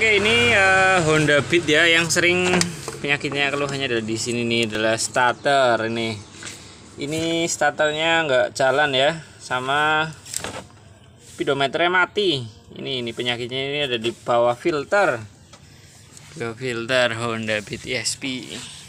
Oke, ini uh, Honda Beat ya yang sering penyakitnya keluhannya ada di sini nih adalah starter ini. Ini starternya nggak jalan ya, sama speedometernya mati. Ini ini penyakitnya ini ada di bawah filter. Bawah filter Honda Beat ESP.